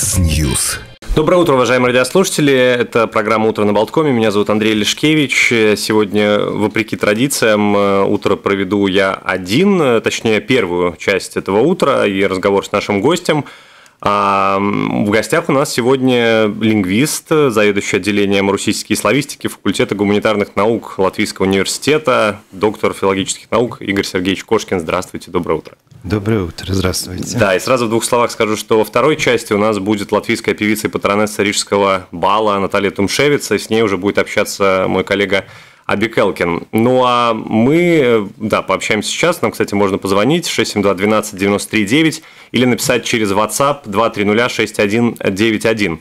Яндекс.Ньюс. Доброе утро, уважаемые радиослушатели. Это программа «Утро на Болткоме». Меня зовут Андрей Лешкевич. Сегодня, вопреки традициям, э, утро проведу я один, э, точнее, первую часть этого утра и разговор с нашим гостем – а в гостях у нас сегодня лингвист, заведующий отделением русистики и славистики факультета гуманитарных наук Латвийского университета, доктор филологических наук Игорь Сергеевич Кошкин. Здравствуйте, доброе утро. Доброе утро, здравствуйте. Да, и сразу в двух словах скажу, что во второй части у нас будет латвийская певица и патронесса рижского бала Наталья Тумшевица, с ней уже будет общаться мой коллега Абикелкин. Ну а мы, да, пообщаемся сейчас. Нам, кстати, можно позвонить 672-12-93-9 или написать через WhatsApp 230-6191.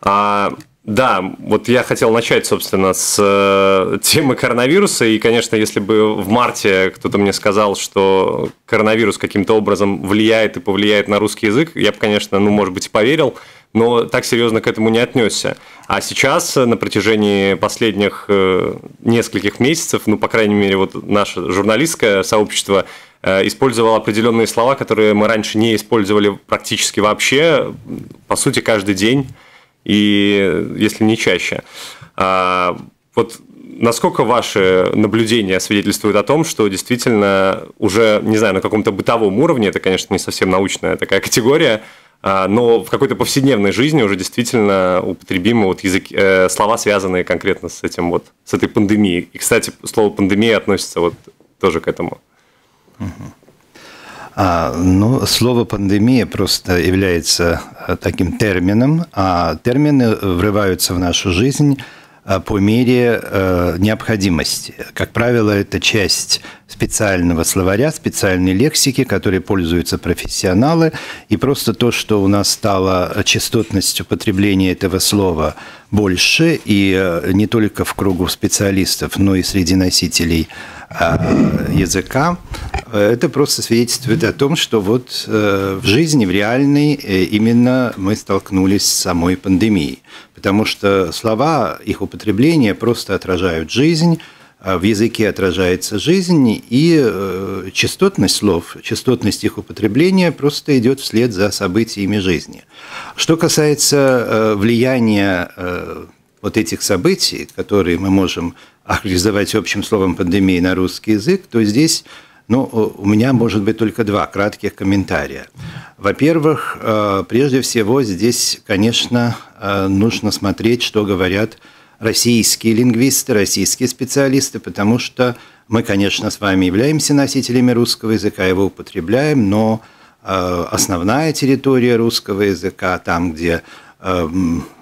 А, да, вот я хотел начать, собственно, с э, темы коронавируса. И, конечно, если бы в марте кто-то мне сказал, что коронавирус каким-то образом влияет и повлияет на русский язык, я бы, конечно, ну, может быть, и поверил но так серьезно к этому не отнесся. А сейчас э, на протяжении последних э, нескольких месяцев, ну, по крайней мере, вот наше журналистское сообщество э, использовало определенные слова, которые мы раньше не использовали практически вообще, по сути, каждый день, и если не чаще. А, вот насколько ваши наблюдения свидетельствуют о том, что действительно уже, не знаю, на каком-то бытовом уровне, это, конечно, не совсем научная такая категория, а, но в какой-то повседневной жизни уже действительно употребимы вот языки, э, слова, связанные конкретно с этим вот, с этой пандемией. И, кстати, слово пандемия относится вот тоже к этому. Угу. А, ну, слово пандемия просто является э, таким термином, а термины врываются в нашу жизнь – Э, по мере э, необходимости. Как правило, это часть специального словаря, специальной лексики, которой пользуются профессионалы. И просто то, что у нас стала частотность употребления этого слова больше, и э, не только в кругу специалистов, но и среди носителей языка, это просто свидетельствует о том, что вот в жизни, в реальной, именно мы столкнулись с самой пандемией потому что слова, их употребление просто отражают жизнь, а в языке отражается жизнь, и э, частотность слов, частотность их употребления просто идет вслед за событиями жизни. Что касается э, влияния э, вот этих событий, которые мы можем охарактеризовать общим словом пандемии на русский язык, то здесь ну, э, у меня может быть только два кратких комментария. Во-первых, э, прежде всего здесь, конечно, э, нужно смотреть, что говорят российские лингвисты, российские специалисты, потому что мы, конечно, с вами являемся носителями русского языка, его употребляем, но основная территория русского языка, там, где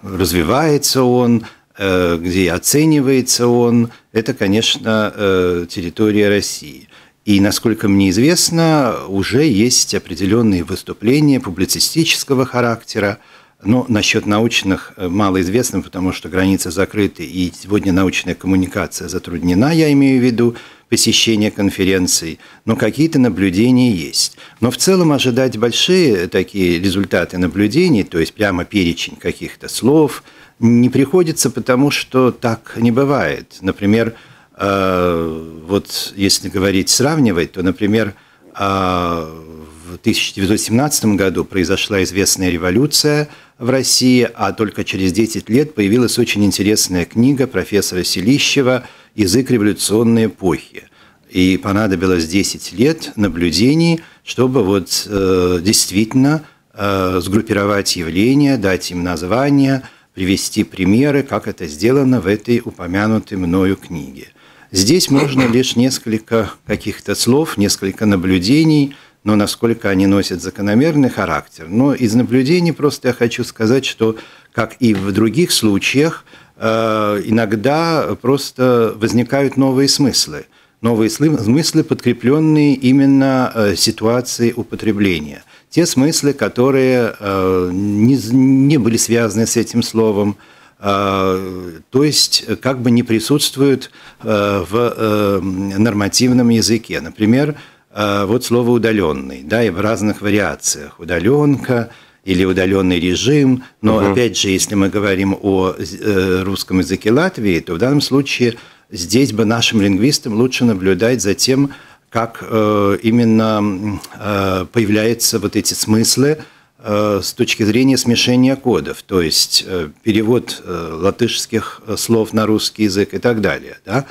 развивается он, где оценивается он, это, конечно, территория России. И, насколько мне известно, уже есть определенные выступления публицистического характера, но насчет научных э, мало известно, потому что границы закрыты, и сегодня научная коммуникация затруднена, я имею в виду посещение конференций, но какие-то наблюдения есть. Но в целом ожидать большие такие результаты наблюдений, то есть прямо перечень каких-то слов, не приходится, потому что так не бывает. Например, Э, вот если говорить, сравнивать, то, например, э, в 1917 году произошла известная революция в России, а только через 10 лет появилась очень интересная книга профессора Селищева «Язык революционной эпохи». И понадобилось 10 лет наблюдений, чтобы вот э, действительно сгруппировать явления, дать им названия, привести примеры, как это сделано в этой упомянутой мною книге. Здесь можно лишь несколько каких-то слов, несколько наблюдений, но насколько они носят закономерный характер. Но из наблюдений просто я хочу сказать, что, как и в других случаях, э, иногда просто возникают новые смыслы. Новые смыслы, подкрепленные именно э, ситуацией употребления. Те смыслы, которые э, не были связаны с этим словом, Э, то есть э, как бы не присутствуют э, в нормативном языке. Например, вот слово «удаленный», да, и в разных вариациях. «Удаленка», или удаленный режим. Но угу. опять же, если мы говорим о э, русском языке Латвии, то в данном случае здесь бы нашим лингвистам лучше наблюдать за тем, как э, именно э, появляются вот эти смыслы Э, с точки зрения смешения кодов, то есть э, перевод э, латышских слов на русский язык и так далее. Да?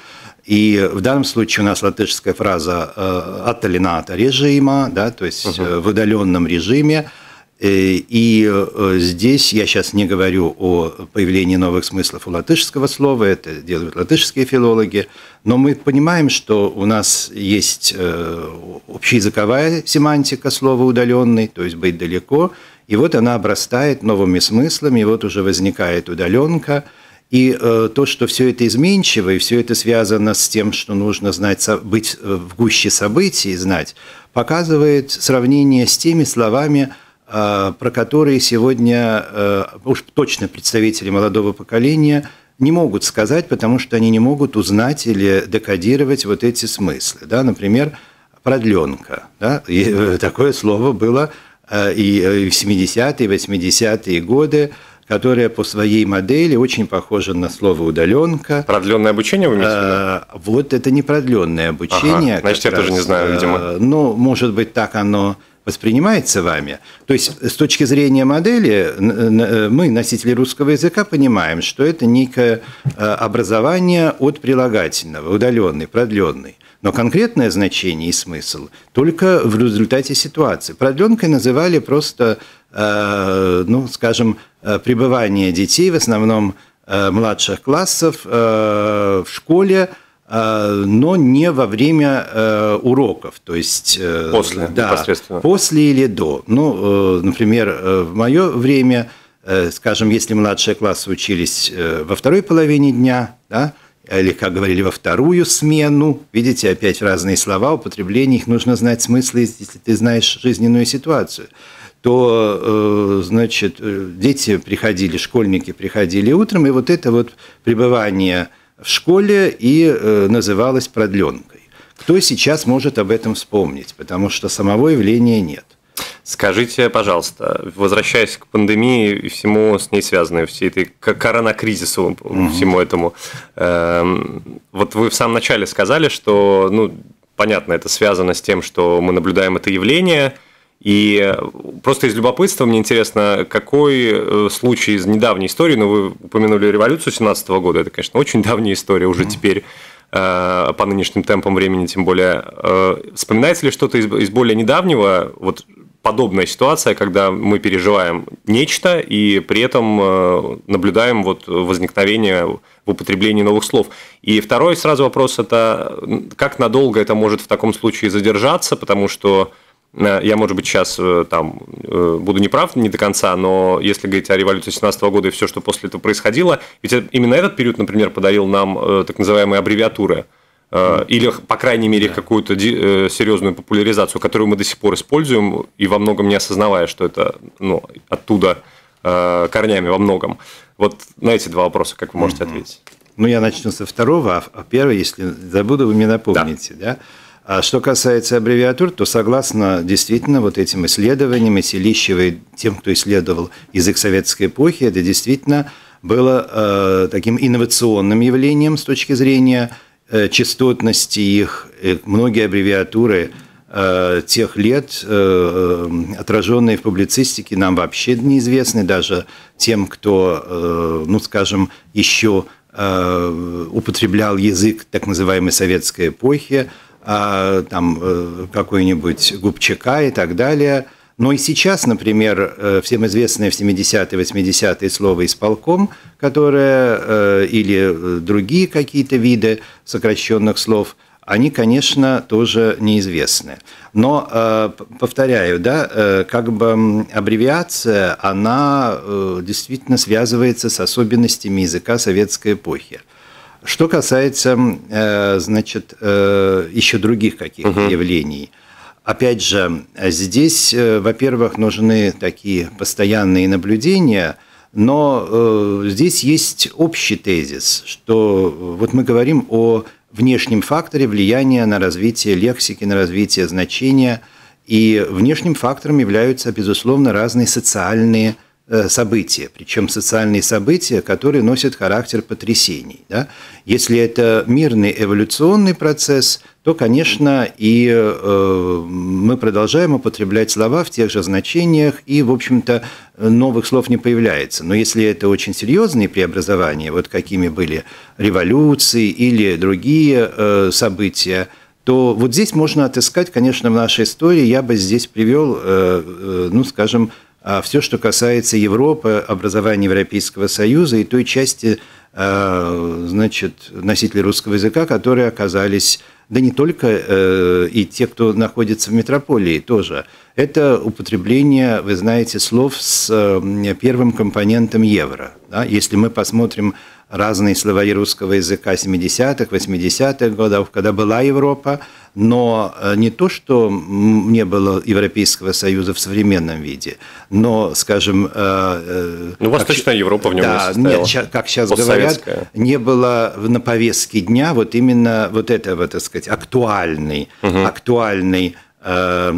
И в данном случае у нас латышская фраза «оталината режима», да, то есть uh-huh. в удаленном режиме – Э, и э, здесь я сейчас не говорю о появлении новых смыслов у латышского слова, это делают латышские филологи, но мы понимаем, что у нас есть э, общеязыковая семантика слова «удаленный», то есть «быть далеко», и вот она обрастает новыми смыслами, и вот уже возникает удаленка – и то, что все это изменчиво, и все это связано с тем, что нужно знать, быть в гуще событий, знать, показывает сравнение с теми словами, Э, про которые сегодня э, уж точно представители молодого поколения не могут сказать, потому что они не могут узнать или декодировать вот эти смыслы. Да? Например, продленка. Да? И э, такое слово было и в 70-е, 80-е годы, которое по своей модели очень похоже на слово удаленка. Продленное обучение вы имеете а, Вот это не продленное обучение. Ага, значит, я тоже не знаю, видимо. Ну, может быть, так оно воспринимается вами. То есть с точки зрения модели э, мы, носители русского языка, понимаем, что это некое э, образование от прилагательного, удаленный, продленный. Но конкретное значение и смысл только в результате ситуации. Продленкой называли просто, э, ну, скажем, пребывание детей, в основном младших классов, в школе – Э, но не во время э, уроков, то есть э, после, да, непосредственно. после или до. Ну, например, в мое время, скажем, если младшие классы учились во второй половине дня, да, или, как говорили, во вторую смену. Видите, опять разные слова, употребление, их нужно знать смыслы, если ты знаешь жизненную ситуацию то, значит, дети приходили, школьники приходили утром, и вот это вот пребывание – в школе и э, называлась продленкой. Кто сейчас может об этом вспомнить, потому что самого явления нет. Скажите, пожалуйста, возвращаясь к пандемии и всему с ней связанному, всей этой коронакризису, угу. всему этому, эм, вот вы в самом начале сказали, что, ну, понятно, это связано с тем, что мы наблюдаем это явление – и э, просто из любопытства мне интересно, какой э, случай из недавней истории, ну вы упомянули революцию 17 -го года, это, конечно, очень давняя история уже mm-hmm. теперь э, по нынешним темпам времени, тем более. Вспоминается ли что-то из, из более недавнего, вот подобная ситуация, когда мы переживаем нечто и при этом наблюдаем вот возникновение в употреблении новых слов. И второй сразу вопрос – это как надолго это может в таком случае задержаться, потому что Э, я, может быть, сейчас э, там э, буду неправ не до конца, но если говорить о революции 17 года и все, что после этого происходило, ведь именно этот период, например, подарил нам так называемые аббревиатуры или, по крайней мере, какую-то серьезную популяризацию, которую мы до сих пор используем, и во многом не осознавая, что это ну, оттуда корнями во многом. Вот на эти два вопроса как вы можете ответить? Ну, я начну со второго, а, а первый, если забуду, вы мне напомните. Да? да? А что касается аббревиатур, то согласно действительно вот этим исследованиям, и тем, кто исследовал язык советской эпохи, это действительно было э, таким инновационным явлением с точки зрения э, частотности их. И многие аббревиатуры э, тех лет, э, э отраженные в публицистике, нам вообще неизвестны, даже тем, кто, э, ну, скажем, еще э, употреблял язык так называемой советской эпохи – а, там э, какой-нибудь Губчака и так далее. Но и сейчас, например, э, всем известное в 70-е, 80-е слово «исполком», которое э, или другие какие-то виды сокращенных слов, они, конечно, тоже неизвестны. Но, повторяю, да, как бы аббревиация, она действительно связывается с особенностями языка советской эпохи – что касается, э, значит, э, еще других каких-то угу. явлений. Опять же, здесь, э, во-первых, нужны такие постоянные наблюдения, но здесь есть общий тезис, что вот мы говорим о внешнем факторе влияния на развитие лексики, на развитие значения, и внешним фактором являются, безусловно, разные социальные Э, события, причем социальные события, которые носят характер потрясений. Да? Если это мирный эволюционный процесс, то, конечно, и э, мы продолжаем употреблять слова в тех же значениях, и, в общем-то, новых слов не появляется. Но если это очень серьезные преобразования, вот какими были революции или другие э, события, то вот здесь можно отыскать, конечно, в нашей истории, я бы здесь привел, э, э, ну, скажем, а все, что касается Европы, образования Европейского Союза и той части э, значит, носителей русского языка, которые оказались, да не только э, и те, кто находится в метрополии тоже. Это употребление, вы знаете, слов с э, первым компонентом евро. Да? Если мы посмотрим разные словари русского языка 70-х, 80-х годов, когда была Европа, но э, не то, что не было Европейского Союза в современном виде, но, скажем... Э, э, ну, Восточная Европа в нем да, не нет, как сейчас говорят, не было на повестке дня вот именно вот этого, так сказать, актуальный, угу. актуальный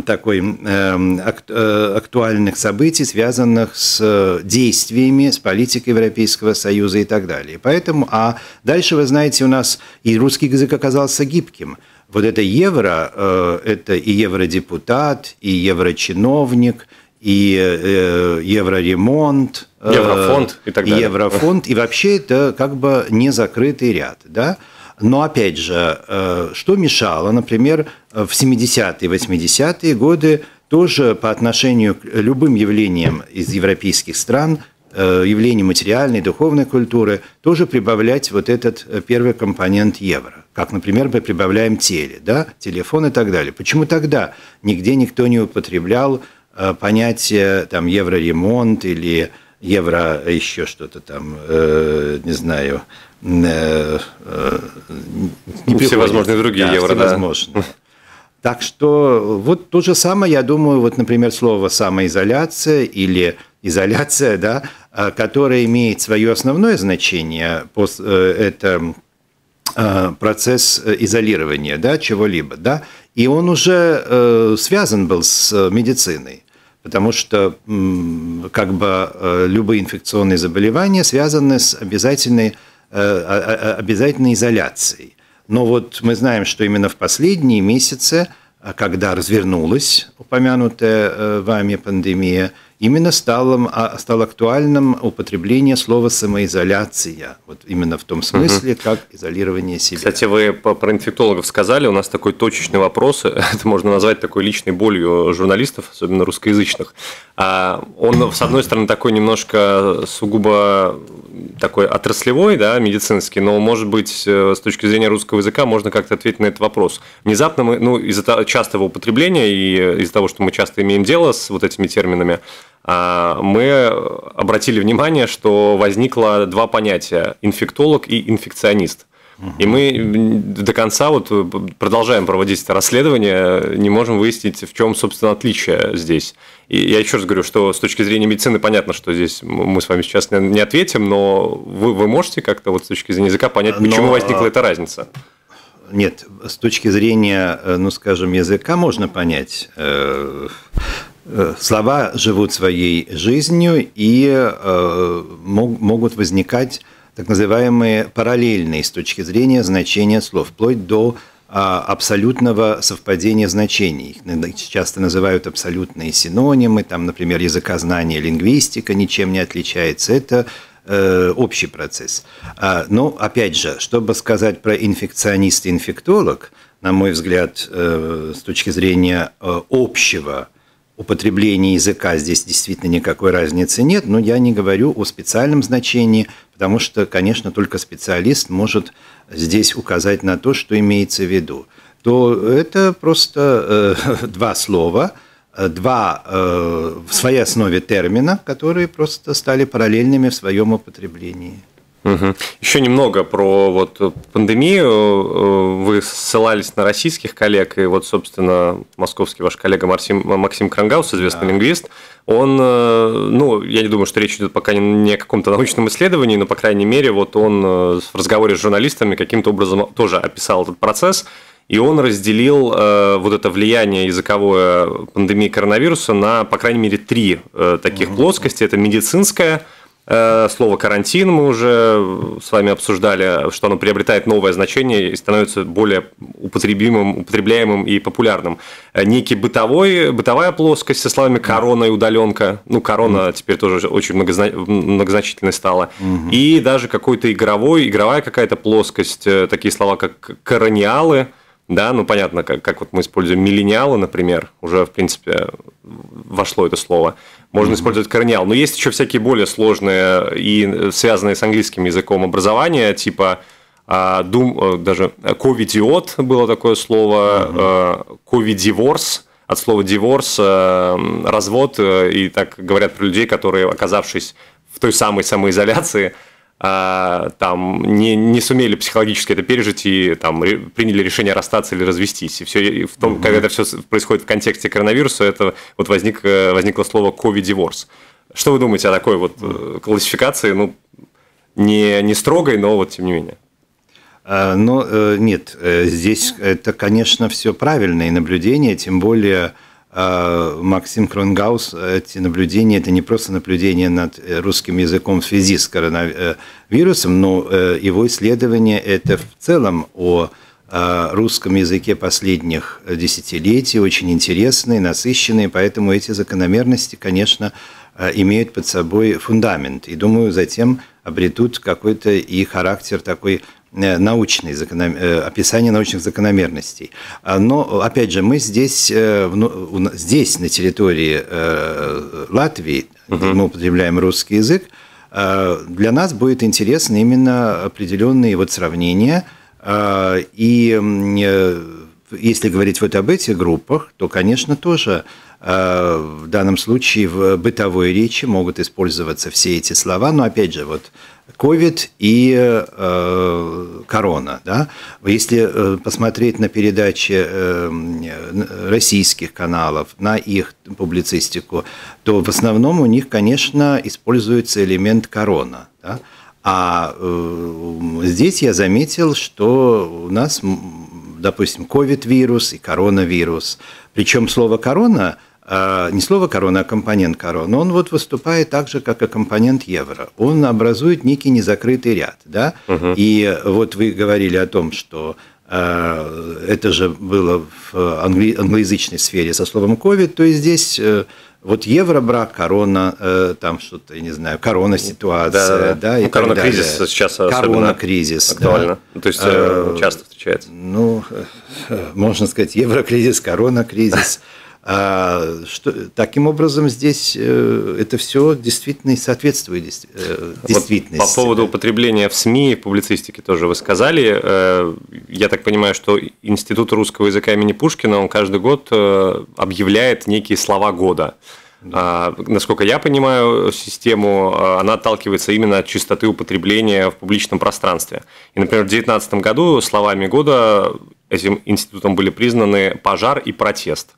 такой эм, актуальных событий, связанных с действиями, с политикой Европейского Союза и так далее. Поэтому, а дальше, вы знаете, у нас и русский язык оказался гибким. Вот это евро, э, это и евродепутат, и еврочиновник, и э, евроремонт, э, еврофонд и так далее. И еврофонд, и вообще это как бы не закрытый ряд, да? Но опять же, что мешало, например, в 70-е, 80-е годы тоже по отношению к любым явлениям из европейских стран Э, явлений материальной, духовной культуры, тоже прибавлять вот этот э, первый компонент евро. Как, например, мы прибавляем теле, да, телефон и так далее. Почему тогда нигде никто не употреблял э, понятие там евроремонт или евро еще что-то там, э, не знаю, э, э, не ну, всевозможные другие да, евро, всевозможные. Да. Так что вот то же самое, я думаю, вот, например, слово самоизоляция или изоляция, да, э, которая имеет свое основное значение, э, это э, процесс изолирования да, чего-либо, да, и он уже связан был с медициной потому что как бы любые инфекционные заболевания связаны с обязательной, обязательной изоляцией. Но вот мы знаем, что именно в последние месяцы, когда развернулась упомянутая вами пандемия – именно стало, а, стало актуальным употребление слова самоизоляция. Вот именно в том смысле, угу. как изолирование себя. Кстати, вы про инфектологов сказали, у нас такой точечный вопрос, это можно назвать такой личной болью журналистов, особенно русскоязычных. А он, с одной стороны, такой немножко сугубо такой отраслевой, да, медицинский, но, может быть, э, с точки зрения русского языка можно как-то ответить на этот вопрос. Внезапно мы, ну, из-за частого употребления и из-за того, что мы часто имеем дело с вот этими терминами, а, мы обратили внимание, что возникло два понятия – инфектолог и инфекционист. И мы до конца вот продолжаем проводить это расследование, не можем выяснить, в чем, собственно, отличие здесь. И я еще раз говорю, что с точки зрения медицины понятно, что здесь мы с вами сейчас не ответим, но вы, вы можете как-то вот с точки зрения языка понять, почему но... возникла а, эта разница? Нет, с точки зрения, э, ну, скажем, языка можно понять. Э, Э, слова живут своей жизнью и э, могут возникать так называемые параллельные с точки зрения значения слов, вплоть до а, абсолютного совпадения значений. Их часто называют абсолютные синонимы, там, например, языкознание, лингвистика ничем не отличается. Это э, общий процесс. А, но, опять же, чтобы сказать про инфекционист и инфектолог, на мой взгляд, с точки зрения общего употреблении языка здесь действительно никакой разницы нет, но я не говорю о специальном значении, потому что, конечно, только специалист может здесь указать на то, что имеется в виду. То это просто э, два слова, два э, в своей основе термина, которые просто стали параллельными в своем употреблении. Угу. Еще немного про вот э, пандемию. Э, вы ссылались на российских коллег, и вот, собственно, московский ваш коллега Максим, э, Максим Крангаус, известный да. лингвист, он, ну, я не думаю, что речь идет пока не о каком-то научном исследовании, но, по крайней мере, вот он в разговоре с журналистами каким-то образом тоже описал этот процесс, и он разделил э, вот это влияние языковое пандемии коронавируса на, по крайней мере, три э, таких mm плоскости. Это медицинская, Э, слово карантин мы уже с вами обсуждали, что оно приобретает новое значение и становится более употребимым, употребляемым и популярным. Э, некий бытовой, бытовая плоскость со словами корона и удаленка. Ну, корона mm. теперь тоже очень многозна... многозначительной стала. Mm-hmm. И даже какой-то игровой, игровая какая-то плоскость, э, такие слова, как корониалы. Да, ну понятно, как, как вот мы используем миллениалы, например, уже, в принципе, вошло это слово. Можно mm-hmm. использовать корнял, Но есть еще всякие более сложные и э, связанные с английским языком образования, типа а, дум, э, даже э, ковидиот было такое слово, ковидиворс, mm-hmm. от слова диворс, развод, и так говорят про людей, которые, оказавшись в той самой самоизоляции, а, там не, не сумели психологически это пережить и там ре, приняли решение расстаться или развестись. И все и в том, mm-hmm. когда это все происходит в контексте коронавируса, это вот возник, э, возникло слово COVID-divorce. Что вы думаете о такой вот mm-hmm. классификации? Ну, не, не строгой, но вот тем не менее. А, но э, нет, здесь это, конечно, все правильные наблюдения, тем более Э, Максим Кронгаус, эти наблюдения, это не просто наблюдение над э, русским языком в связи с коронавирусом, э, но его исследование это в целом о русском языке последних десятилетий, очень интересные, насыщенные, поэтому эти закономерности, конечно, имеют под собой фундамент. И, думаю, затем обретут какой-то и характер такой Э, научные закономер... Э, описание научных закономерностей. А, но, опять же, мы здесь, э, ну, здесь на территории Латвии, угу. мы употребляем русский язык, для нас будет интересно именно определенные вот сравнения. И если говорить вот об этих группах, то, конечно, тоже в данном случае в бытовой речи могут использоваться все эти слова, но опять же, вот ковид и э, корона. Да? Если э, посмотреть на передачи э, э, российских каналов, на их публицистику, то в основном у них, конечно, используется элемент корона. Да? А э, здесь я заметил, что у нас, допустим, ковид-вирус и коронавирус. Причем слово корона а, не слово корона, а компонент корона, он вот выступает так же, как и компонент евро. Он образует некий незакрытый ряд. Да? Угу. И вот вы говорили о том, что а, это же было в англи... англоязычной сфере со словом COVID, то есть здесь э, вот евробрак, корона, э, там что-то, я не знаю, корона ситуация, да, да, и ну, корона кризис сейчас корона кризис актуально, да. Ну, то есть э, а, часто встречается. Ну, можно сказать, еврокризис, корона кризис. А, что, таким образом, здесь э, это все действительно соответствует э, действительности. Вот по поводу употребления в СМИ и публицистике тоже вы сказали. Э, я так понимаю, что Институт русского языка имени Пушкина, он каждый год э, объявляет некие слова года. Да. А, насколько я понимаю систему, э, она отталкивается именно от чистоты употребления в публичном пространстве. И, например, в 2019 году словами года этим институтом были признаны пожар и протест.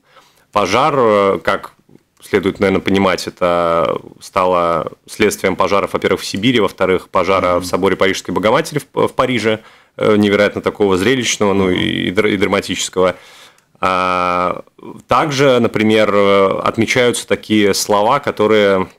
Пожар, э, как следует, наверное, понимать, это стало следствием пожаров, во-первых, в Сибири, во-вторых, пожара mm-hmm. в соборе Парижской Богоматери в, э, в Париже, э, невероятно такого зрелищного, ну и, и драматического. А, также, например, отмечаются такие слова, которые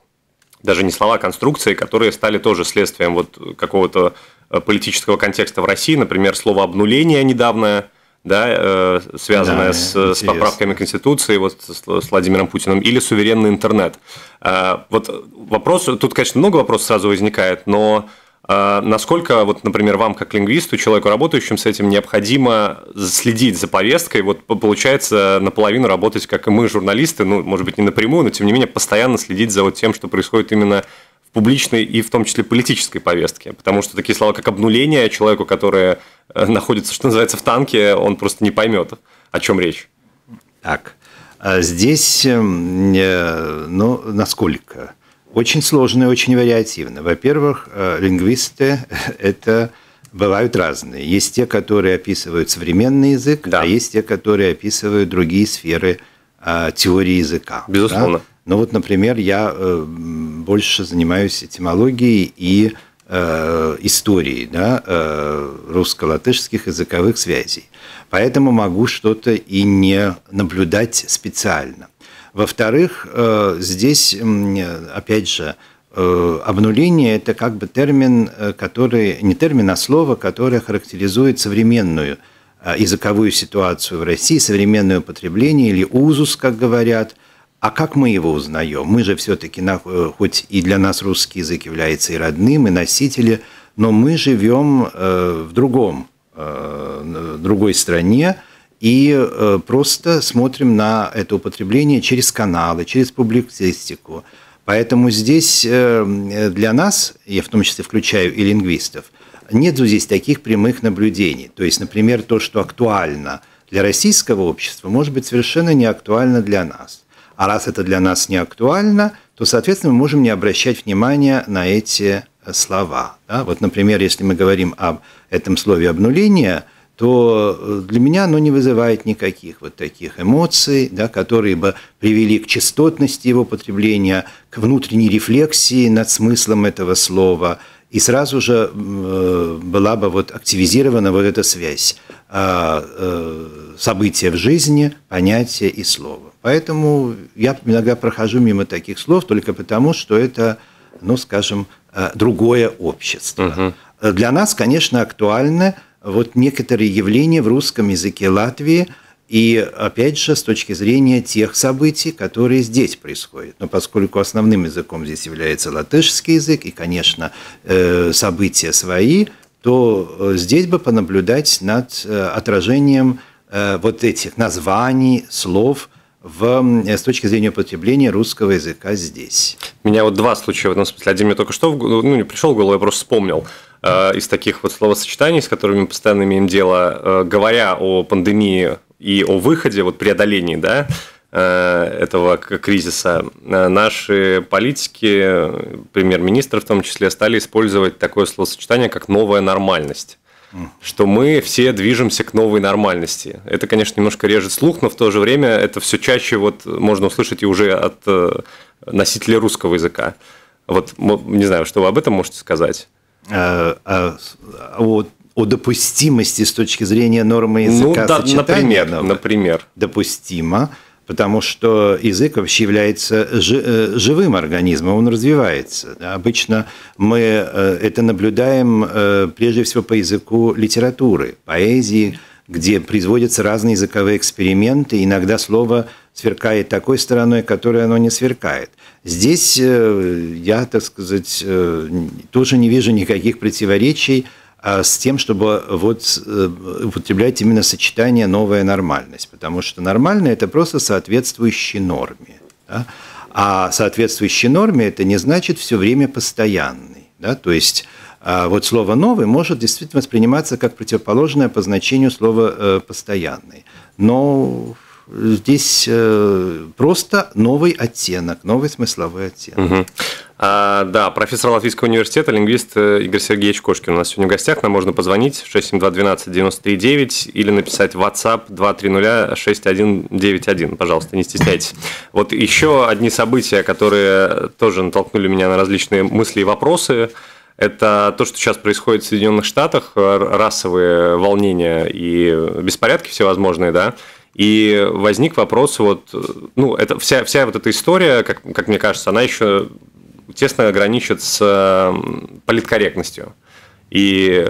даже не слова, а конструкции, которые стали тоже следствием вот какого-то политического контекста в России. Например, слово «обнуление» недавно – да, э, связанная да, с, интересно. с поправками Конституции, вот с, с Владимиром Путиным, или суверенный интернет. А, вот вопрос, тут, конечно, много вопросов сразу возникает, но а, насколько, вот, например, вам, как лингвисту, человеку, работающим с этим, необходимо следить за повесткой, вот получается наполовину работать, как и мы, журналисты, ну, может быть, не напрямую, но, тем не менее, постоянно следить за вот тем, что происходит именно публичной и в том числе политической повестке. Потому что такие слова, как обнуление, человеку, который э, находится, что называется, в танке, он просто не поймет, о чем речь. Так. А здесь, эм, ну, насколько? Очень сложно и очень вариативно. Во-первых, э, лингвисты – это бывают разные. Есть те, которые описывают современный язык, да. а есть те, которые описывают другие сферы а, теории языка. Безусловно. Да? Ну вот, например, я э, больше занимаюсь этимологией и э, историей да, э, русско-латышских языковых связей. Поэтому могу что-то и не наблюдать специально. Во-вторых, здесь, опять же, обнуление – это как бы термин, который, не термин, а слово, которое характеризует современную языковую ситуацию в России, современное употребление или узус, как говорят – а как мы его узнаем? Мы же все-таки, э, хоть и для нас русский язык является и родным, и носителем, но мы живем э, в другом, э, другой стране, и просто смотрим на это употребление через каналы, через публицистику. Поэтому здесь для нас, я в том числе включаю и лингвистов, нет здесь таких прямых наблюдений. То есть, например, то, что актуально для российского общества, может быть совершенно не актуально для нас. А раз это для нас не актуально, то, соответственно, мы можем не обращать внимания на эти э, слова. Да? Вот, например, если мы говорим об этом слове «обнуление», то э, для меня оно не вызывает никаких вот таких эмоций, да, которые бы привели к частотности его потребления, к внутренней рефлексии над смыслом этого слова. И сразу же э, была бы вот активизирована вот эта связь а, события в жизни, понятия и слова. Поэтому я иногда прохожу мимо таких слов только потому, что это, ну, скажем, э, другое общество. Угу. Для нас, конечно, актуальны вот некоторые явления в русском языке Латвии, и опять же, с точки зрения тех событий, которые здесь происходят. Но поскольку основным языком здесь является латышский язык, и, конечно, э, события свои, то здесь бы понаблюдать над отражением вот этих названий, слов – в, э, с точки зрения употребления русского языка здесь. У меня вот два случая в этом смысле. Один мне только что, ну, не пришел в голову, я просто вспомнил. Э, из таких вот словосочетаний, с которыми мы постоянно имеем дело, э, говоря о пандемии и о выходе, вот преодолении, да, э, этого кризиса, э, наши политики, премьер-министр в том числе, стали использовать такое словосочетание, как «новая нормальность» что мы все движемся к новой нормальности. Это, конечно, немножко режет слух, но в то же время это все чаще вот можно услышать и уже от э, носителей русского языка. Вот не знаю, что вы об этом можете сказать. Э, а, а, о, о допустимости с точки зрения нормы языка. Ну, да, например, например. Допустимо потому что язык вообще является э, живым организмом, он развивается. Обычно мы э, это наблюдаем э, прежде всего по языку литературы, поэзии, где производятся разные языковые эксперименты, иногда слово сверкает такой стороной, которой оно не сверкает. Здесь я, так сказать, тоже не вижу никаких противоречий, а, с тем, чтобы вот э, употреблять именно сочетание новая нормальность, потому что нормальное это просто соответствующие норме. Да? А соответствующие норме это не значит все время постоянный. Да? То есть а, вот слово «новый» может действительно восприниматься как противоположное по значению слова э, «постоянный». Но здесь э, просто новый оттенок, новый смысловой оттенок. Угу. А, да, профессор Латвийского университета, лингвист э, Игорь Сергеевич Кошкин у нас сегодня в гостях. Нам можно позвонить 672-12-93-9 или написать WhatsApp 230-6191. Пожалуйста, не стесняйтесь. Вот еще одни события, которые тоже натолкнули меня на различные мысли и вопросы. Это то, что сейчас происходит в Соединенных Штатах, расовые волнения и беспорядки всевозможные, да, и возник вопрос, вот, э, ну, это вся, вся вот эта история, как, как мне кажется, она еще тесно граничит с политкорректностью. И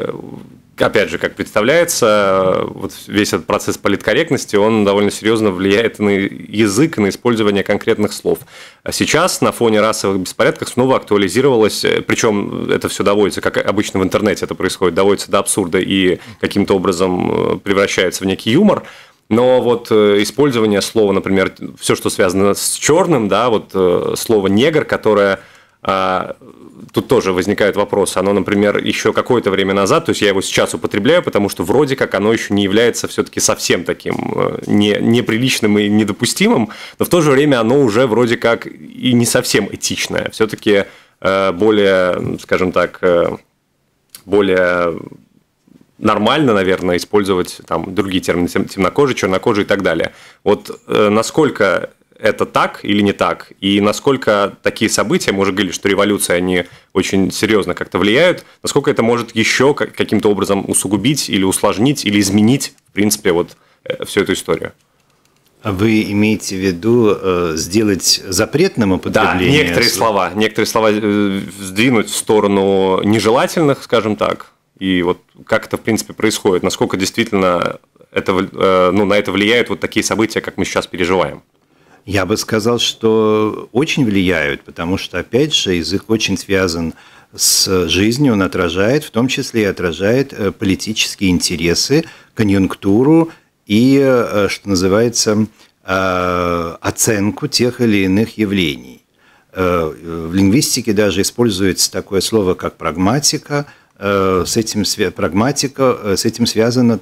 опять же, как представляется, вот весь этот процесс политкорректности, он довольно серьезно влияет на язык, на использование конкретных слов. А сейчас на фоне расовых беспорядков снова актуализировалось, э, причем это все доводится, как обычно в интернете это происходит, доводится до абсурда и каким-то образом э, превращается в некий юмор, но вот э, использование слова, например, все, что связано с черным, да, вот слово негр, которое а, тут тоже возникает вопрос. Оно, например, еще какое-то время назад, то есть я его сейчас употребляю, потому что вроде как оно еще не является все-таки совсем таким э, не, неприличным и недопустимым, но в то же время оно уже вроде как и не совсем этичное. Все-таки э, более, скажем так, э, более нормально, наверное, использовать там другие термины, темнокожий, чернокожий и так далее. Вот насколько это так или не так, и насколько такие события, мы уже говорили, что революции, они очень серьезно как-то влияют, насколько это может еще каким-то образом усугубить или усложнить, или изменить, в принципе, вот э, всю эту историю. А вы имеете в виду э, сделать запретным употребление? Да, некоторые слова, некоторые слова э, сдвинуть в сторону нежелательных, скажем так. И вот как это, в принципе, происходит? Насколько действительно это, э, ну, на это влияют вот такие события, как мы сейчас переживаем? Я бы сказал, что очень влияют, потому что, опять же, язык очень связан с жизнью, он отражает, в том числе и отражает э, политические интересы, конъюнктуру и, э, что называется, э, оценку тех или иных явлений. В лингвистике даже используется такое слово, как прагматика. С этим, прагматика, с этим связано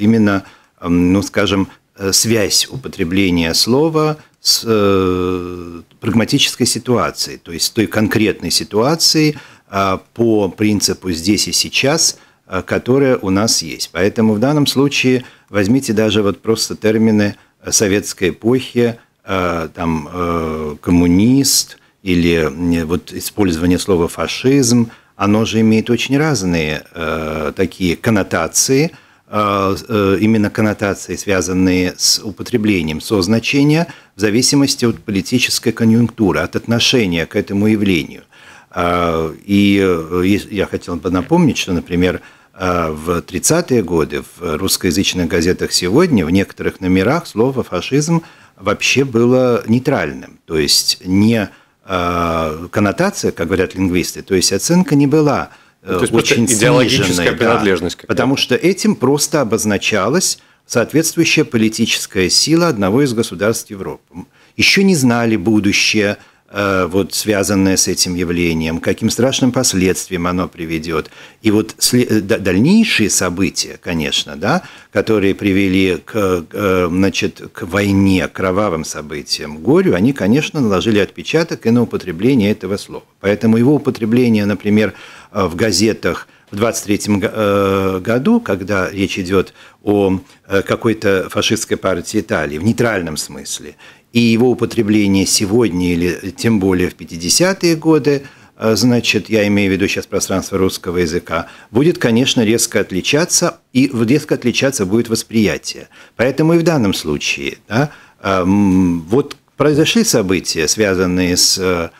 именно, ну, скажем, Э, связь употребления слова с э, прагматической ситуацией, то есть той конкретной ситуацией э, по принципу здесь и сейчас, э, которая у нас есть. Поэтому в данном случае возьмите даже вот просто термины э, советской эпохи, э, там э, коммунист или э, вот использование слова фашизм, оно же имеет очень разные э, такие коннотации – а, э, именно коннотации, связанные с употреблением со-значения в зависимости от политической конъюнктуры, от отношения к этому явлению. А, и э, я хотел бы напомнить, что, например, а, в 30-е годы в русскоязычных газетах сегодня в некоторых номерах слово «фашизм» вообще было нейтральным, то есть не коннотация, как говорят лингвисты, то есть оценка не была – Э, То есть очень идеологическая принадлежность. Да, потому что этим просто обозначалась соответствующая политическая сила одного из государств Европы. Еще не знали будущее, э, вот, связанное с этим явлением, каким страшным последствиям оно приведет. И вот э, дальнейшие события, конечно, да, которые привели к, значит, к войне, к кровавым событиям, горю, они, конечно, наложили отпечаток и на употребление этого слова. Поэтому его употребление, например, Э, в газетах в 23 э, году, когда речь идет о э, какой-то фашистской партии Италии, в нейтральном смысле, и его употребление сегодня или тем более в 50-е годы, значит, я имею в виду сейчас пространство русского языка, будет, конечно, резко отличаться, и резко отличаться будет восприятие. Поэтому и в данном случае, да, эм, вот произошли события, связанные с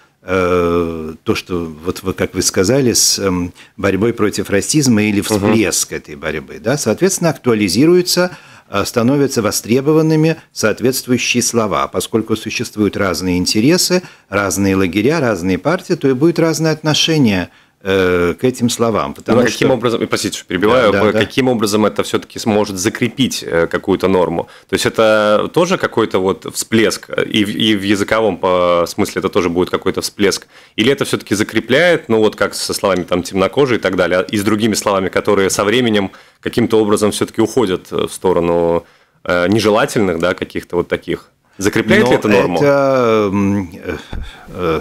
то, что, вот вы, как вы сказали, с эм, борьбой против расизма или всплеск угу. этой борьбы, да, соответственно, актуализируются, а, становятся востребованными соответствующие слова. Поскольку существуют разные интересы, разные лагеря, разные партии, то и будет разное отношение Э, к этим словам. Потому ну, а что... каким образом, простите, что перебиваю, да, да, э, каким да. образом это все-таки сможет закрепить э, какую-то норму? То есть это тоже какой-то вот всплеск, и в, и в языковом по смысле это тоже будет какой-то всплеск? Или это все-таки закрепляет, ну вот как со словами там темнокожие и так далее, а, и с другими словами, которые со временем каким-то образом все-таки уходят в сторону нежелательных, да, каких-то вот таких? Закрепляет Но ли это норму? Это,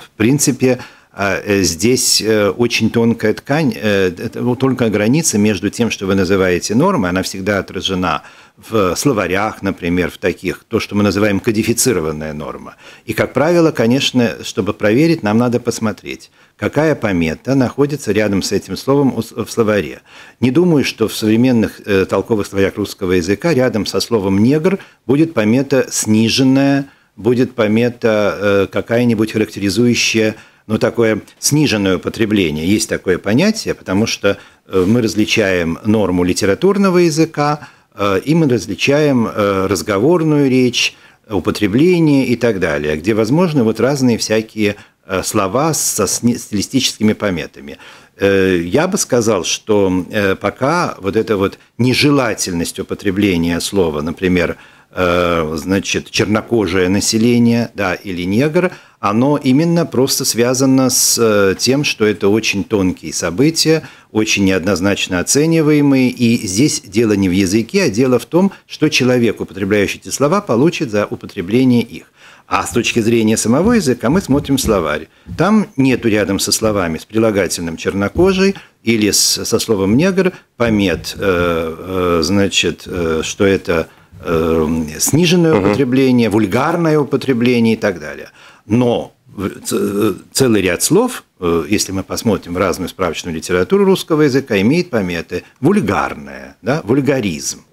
в принципе, а, э, здесь э, очень тонкая ткань, э, это только граница между тем, что вы называете нормой, она всегда отражена в словарях, например, в таких, то, что мы называем кодифицированная норма. И, как правило, конечно, чтобы проверить, нам надо посмотреть, какая помета находится рядом с этим словом в словаре. Не думаю, что в современных толковых словарях русского языка рядом со словом «негр» будет помета «сниженная», будет помета какая-нибудь характеризующая ну, такое сниженное употребление Есть такое понятие, потому что э, мы различаем норму литературного языка, э, и мы различаем э, разговорную речь, употребление и так далее, где возможны вот разные всякие слова со стилистическими пометами. Я бы сказал, что пока вот эта вот нежелательность употребления слова, например, Э, значит, чернокожее население, да, или негр, оно именно просто связано с э, тем, что это очень тонкие события, очень неоднозначно оцениваемые, и здесь дело не в языке, а дело в том, что человек, употребляющий эти слова, получит за употребление их. А с точки зрения самого языка мы смотрим словарь. Там нету рядом со словами, с прилагательным чернокожий или с, со словом негр помет, э, э, значит, э, что это Эм, сниженное угу. употребление, вульгарное употребление и так далее. Но э, целый ряд слов, э, если мы посмотрим разную справочную литературу русского языка, имеет пометы вульгарное, да, вульгаризм.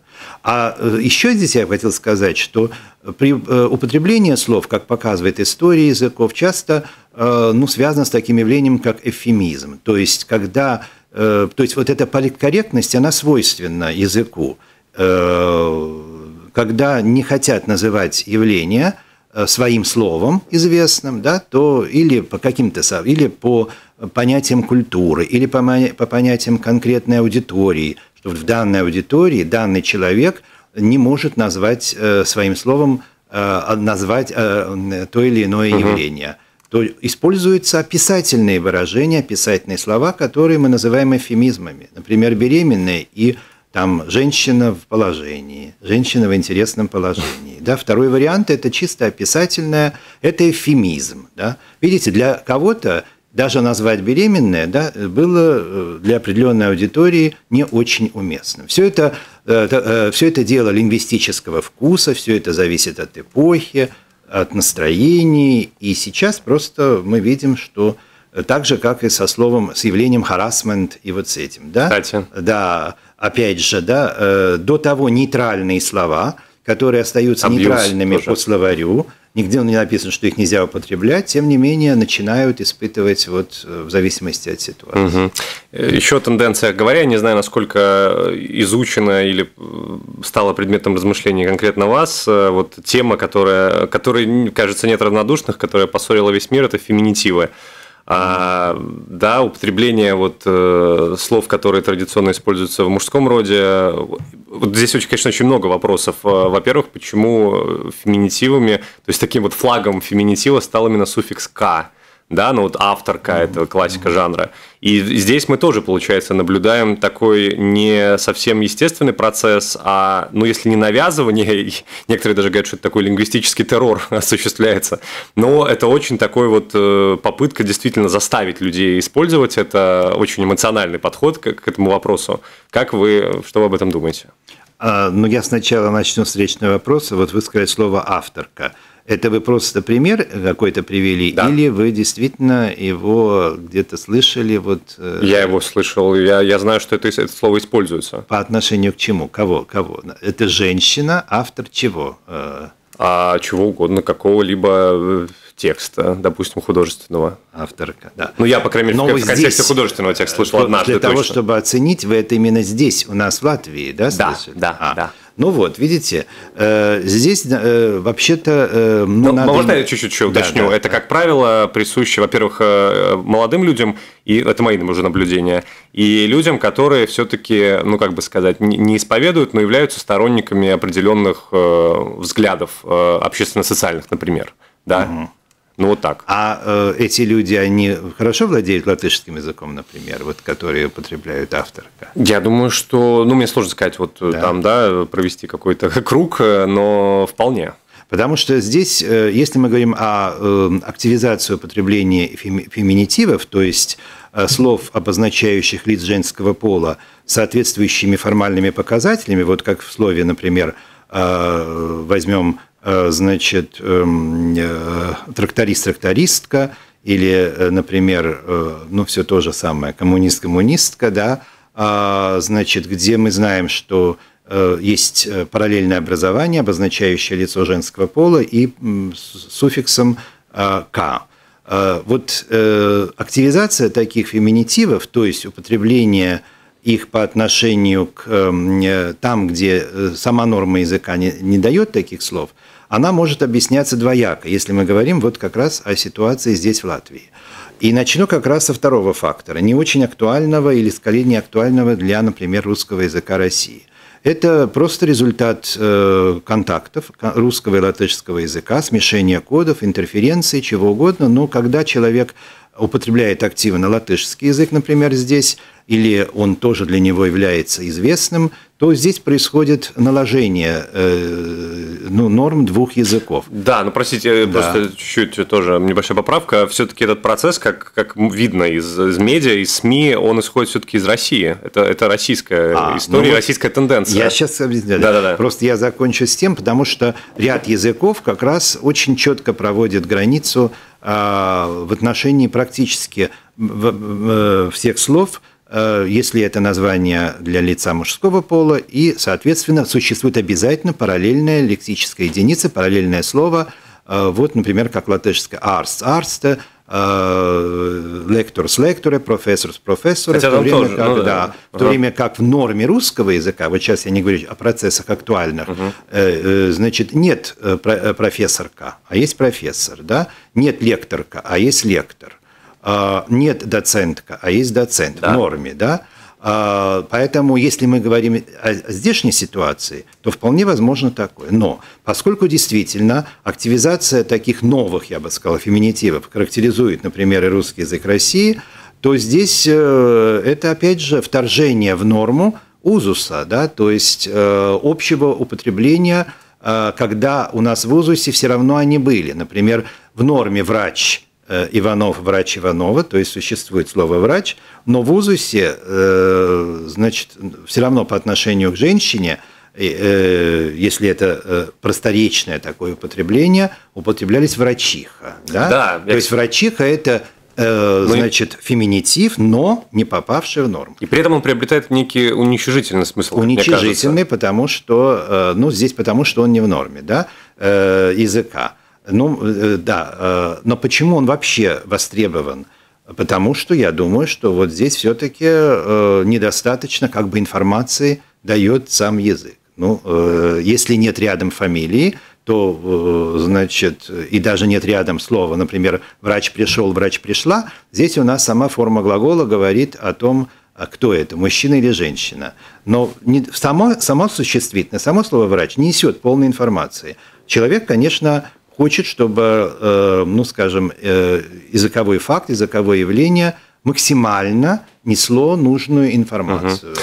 А э, еще здесь я хотел сказать, что при употреблении слов, как показывает история языков, часто ну, связано с таким явлением, как эфемизм. То есть, когда, то есть вот эта политкорректность, она свойственна языку когда не хотят называть явление э, своим словом известным, да, то или по каким-то, или по понятиям культуры, или по, по понятиям конкретной аудитории, что в данной аудитории данный человек не может назвать э, своим словом, э, а, назвать то или иное угу. явление то используются описательные выражения, описательные слова, которые мы называем эфемизмами. Например, беременные и там женщина в положении, женщина в интересном положении. Да? Второй вариант – это чисто описательное, это эфемизм, Да? Видите, для кого-то даже назвать беременная да, было э, для определенной аудитории не очень уместно. Все это, э, э, все это дело лингвистического вкуса, все это зависит от эпохи, от настроений. И сейчас просто мы видим, что так же, как и со словом, с явлением harassment и вот с этим. Да? Кстати. Да, опять же, да, э, до того нейтральные слова, которые остаются Абьюз нейтральными тоже. по словарю, нигде не написано, что их нельзя употреблять, тем не менее начинают испытывать вот э, в зависимости от ситуации. Угу. Еще тенденция, говоря, не знаю, насколько изучена или э, стала предметом размышления конкретно вас, э, вот тема, которая, которой, кажется, нет равнодушных, которая поссорила весь мир, это феминитивы. А, да, употребление вот э, слов, которые традиционно используются в мужском роде, вот здесь, очень, конечно, очень много вопросов. А, во-первых, почему э, феминитивами, то есть таким вот флагом феминитива стал именно суффикс «к», да, ну вот авторка mm-hmm. этого классика жанра. И здесь мы тоже, получается, наблюдаем такой не совсем естественный процесс, а, ну, если не навязывание, некоторые даже говорят, что это такой лингвистический террор осуществляется, но это очень такой вот э, попытка действительно заставить людей использовать это, очень эмоциональный подход к, к этому вопросу. Как вы, что вы об этом думаете? А, ну, я сначала начну с речного вопроса. Вот вы сказали слово «авторка». Это вы просто пример какой-то привели, да. или вы действительно его где-то слышали? Вот, э, я его слышал, я, я знаю, что это, это слово используется. По отношению к чему? Кого? Кого? Это женщина, автор чего? Э, а чего угодно, какого-либо э, текста, допустим, художественного. Авторка, да. Ну, я, по крайней мере, Но в контексте здесь, художественного текста слышал однажды Для того, точно. чтобы оценить, вы это именно здесь, у нас в Латвии, да, да Да, а. да. Ну вот, видите, э, здесь э, вообще-то... Э, ну, надо... Ну, можно я чуть-чуть уточню? Да, да, это, да. как правило, присуще, во-первых, э, молодым людям, и это мои уже наблюдения, и людям, которые все-таки, ну как бы сказать, не исповедуют, но являются сторонниками определенных э, взглядов э, общественно-социальных, например. Да? Угу. Ну вот так. А э, эти люди, они хорошо владеют латышским языком, например, вот которые употребляют авторка? Я думаю, что, ну мне сложно сказать, вот э, да. там, да, провести какой-то круг, э, но вполне. Потому что здесь, э, если мы говорим о активизации употребления феминитивов, то есть слов, обозначающих лиц женского пола, соответствующими формальными показателями, вот как в слове, например, возьмем Э, значит, эм, э, тракторист-трактористка, или, э, например, ну, все то же самое, коммунист-коммунистка, да, а, значит, где мы знаем, что есть параллельное образование, обозначающее лицо женского пола и суффиксом «к». Вот активизация таких феминитивов, то есть употребление их по отношению к эм, там, где сама норма языка не, не дает таких слов – она может объясняться двояко, если мы говорим вот как раз о ситуации здесь, в Латвии. И начну как раз со второго фактора, не очень актуального или, скорее, не актуального для, например, русского языка России. Это просто результат э, контактов русского и латышского языка, смешения кодов, интерференции, чего угодно. Но когда человек употребляет активно латышский язык, например, здесь, или он тоже для него является известным, то здесь происходит наложение э, ну, норм двух языков. Да, ну простите, э, да. просто чуть-чуть тоже небольшая поправка. Все-таки этот процесс, как, как видно из, из медиа, из СМИ, он исходит все-таки из России. Это, это российская а, ну история, ну, российская тенденция. Я сейчас объясню. Да, да, да. Просто я закончу с тем, потому что ряд языков как раз очень четко проводит границу э, в отношении практически э, всех слов – Э, если это название для лица мужского пола, и, соответственно, существует обязательно параллельная лексическая единица, параллельное слово, э, вот, например, как латышское «арс», арст, э, лектор с лектора, профессор с профессора. Хотя в то, время, тоже, как, ну, да, да. В то ага. время как в норме русского языка, вот сейчас я не говорю о процессах актуальных, угу. э, значит, нет профессорка, а есть профессор, да? нет лекторка, а есть лектор. А, нет доцентка, а есть доцент да. в норме, да? А, поэтому, если мы говорим о здешней ситуации, то вполне возможно такое. Но поскольку действительно активизация таких новых, я бы сказал, феминитивов характеризует, например, и русский язык России, то здесь э, это, опять же, вторжение в норму узуса, да, то есть э, общего употребления, э, когда у нас в узусе все равно они были. Например, в норме врач – Э, Иванов, врач Иванова, то есть существует слово врач, но в УЗУСе, э, значит, все равно по отношению к женщине, э, если это просторечное такое употребление, употреблялись врачиха. Да, да то я... есть врачиха это ну, значит, феминитив, но не попавший в норму. И при этом он приобретает некий уничижительный смысл. Уничижительный, потому что, ну, здесь потому что он не в норме, да, языка. Ну, э, да, э, но почему он вообще востребован? Потому что я думаю, что вот здесь все-таки э, недостаточно как бы информации дает сам язык. Ну, если нет рядом фамилии, то, значит, и даже нет рядом слова, например, врач пришел, врач пришла, здесь у нас сама форма глагола говорит о том, а кто это, мужчина или женщина. Но не, само, само существительное, само слово «врач» не несет полной информации. Человек, конечно, хочет, чтобы, э, ну, скажем, э, языковой факт, языковое явление максимально несло нужную информацию. Угу.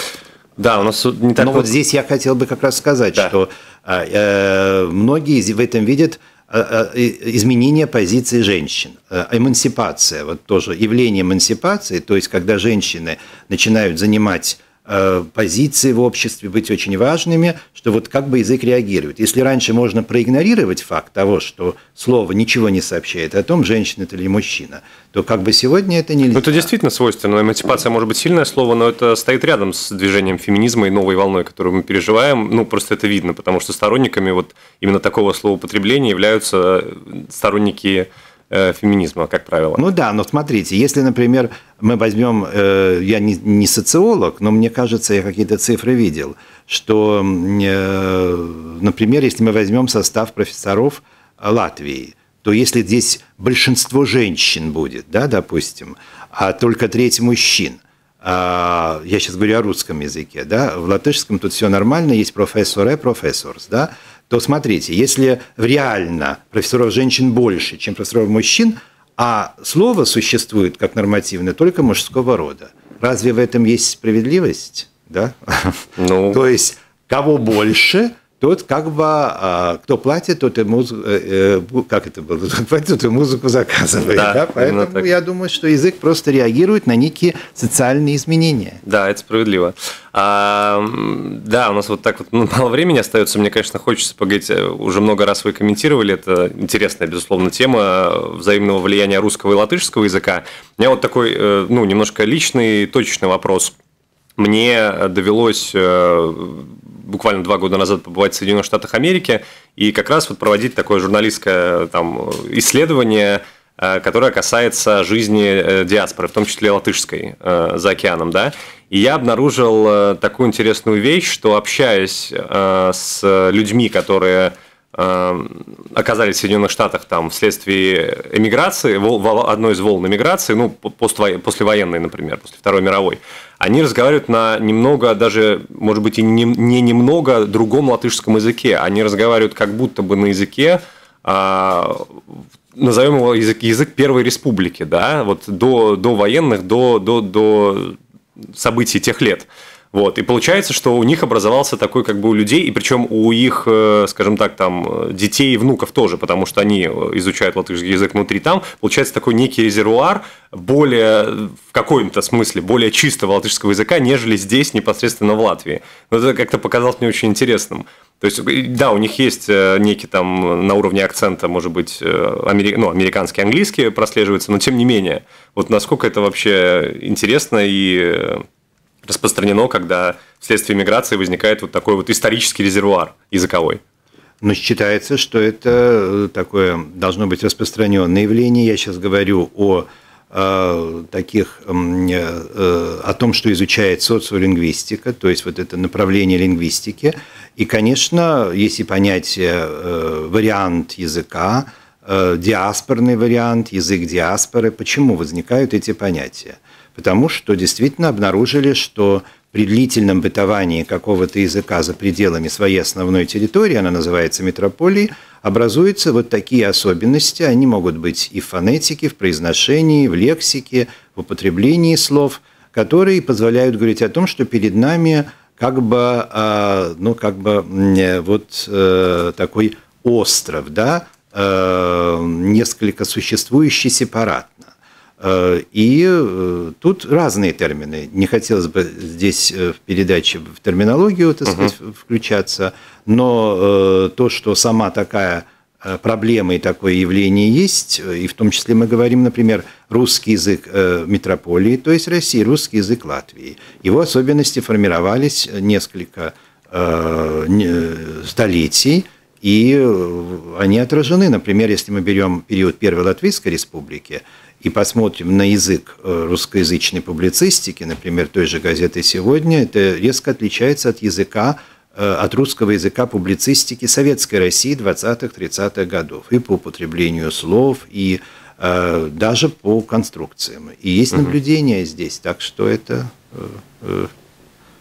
Да, у нас не так. Но вот здесь я хотел бы как раз сказать, да. что э, многие в этом видят изменение позиции женщин, эмансипация, вот тоже явление эмансипации, то есть когда женщины начинают занимать Э, позиции в обществе быть очень важными, что вот как бы язык реагирует. Если раньше можно проигнорировать факт того, что слово ничего не сообщает о том, женщина это или мужчина, то как бы сегодня это нельзя. Ну, это действительно свойственно. Эмансипация может быть сильное слово, но это стоит рядом с движением феминизма и новой волной, которую мы переживаем. Ну, просто это видно, потому что сторонниками вот именно такого словопотребления являются сторонники Э, феминизма, как правило. Ну да, но смотрите, если, например, мы возьмем, э, я не, не социолог, но мне кажется, я какие-то цифры видел, что, э, например, если мы возьмем состав профессоров Латвии, то если здесь большинство женщин будет, да, допустим, а только треть мужчин – а, я сейчас говорю о русском языке, да, в латышском тут все нормально, есть профессоре, э, профессорс, да, то смотрите, если реально профессоров женщин больше, чем профессоров мужчин, а слово существует как нормативное только мужского рода, разве в этом есть справедливость, да? Ну. То есть кого больше, тот как бы, а, кто платит, тот и музыку, э, э, как это было, платит, тот и музыку заказывает. Да, да? Поэтому так. я думаю, что язык просто реагирует на некие социальные изменения. Да, это справедливо. А, да, у нас вот так вот ну, мало времени остается. Мне, конечно, хочется поговорить. Э, уже много раз вы комментировали. Это интересная, безусловно, тема взаимного влияния русского и латышского языка. У меня вот такой, ну, немножко личный, точечный вопрос – мне э, довелось э, буквально два года назад побывать в Соединенных Штатах Америки и как раз вот проводить такое журналистское э, там, исследование, которое касается жизни диаспоры, в том числе латышской, за океаном. Да? И я обнаружил такую интересную вещь, что общаясь с людьми, которые Эм, оказались в Соединенных Штатах там вследствие эмиграции, одной из волн эмиграции, ну, послевоенной, например, после Второй мировой, они разговаривают на немного, даже, может быть, и не, не немного другом латышском языке. Они разговаривают как будто бы на языке, а, назовем его язык, язык Первой Республики, да, вот до, до военных, до, до, до событий тех лет. Вот. И получается, что у них образовался такой как бы у людей, и причем у их, э, скажем так, там э, детей и внуков тоже, потому что они э, изучают латышский язык внутри там, получается такой некий резервуар более, в каком-то смысле, более чистого латышского языка, нежели здесь непосредственно в Латвии. Но это как-то показалось мне очень интересным. То есть, да, у них есть некий там на уровне акцента, может быть, амери... ну, американский, английский прослеживается, но тем не менее, вот насколько это вообще интересно и распространено, когда вследствие миграции возникает вот такой вот исторический резервуар языковой. Но считается, что это э, такое должно быть распространенное явление. Я сейчас говорю о э, таких, э, о том, что изучает социолингвистика, то есть вот это направление лингвистики. И, конечно, если понятие вариант языка, диаспорный вариант, язык диаспоры, почему возникают эти понятия? потому что действительно обнаружили, что при длительном бытовании какого-то языка за пределами своей основной территории, она называется метрополией, образуются вот такие особенности. Они могут быть и в фонетике, в произношении, в лексике, в употреблении слов, которые позволяют говорить о том, что перед нами как бы, а, ну, как бы э, вот э, такой остров, да, э, несколько существующий сепаратно. Э, и э, тут разные термины. Не хотелось бы здесь э, в передаче в терминологию, так сказать, угу. включаться, но то, что сама такая проблема и такое явление есть, и в том числе мы говорим, например, русский язык метрополии, то есть России, русский язык Латвии. Его особенности формировались несколько столетий, и они отражены. Например, если мы берем период Первой Латвийской Республики, и посмотрим на язык э, русскоязычной публицистики, например, той же газеты «Сегодня», это резко отличается от языка э, от русского языка публицистики советской России 20-30-х годов и по употреблению слов, и э, даже по конструкциям. И есть наблюдения здесь, так что это...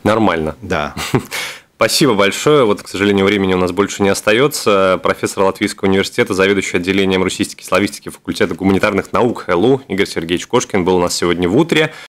Нормально. Да. Спасибо большое. Вот, к сожалению, времени у нас больше не остается. Профессор Латвийского университета, заведующий отделением русистики и славистики факультета гуманитарных наук ЛУ Игорь Сергеевич Кошкин был у нас сегодня в утре.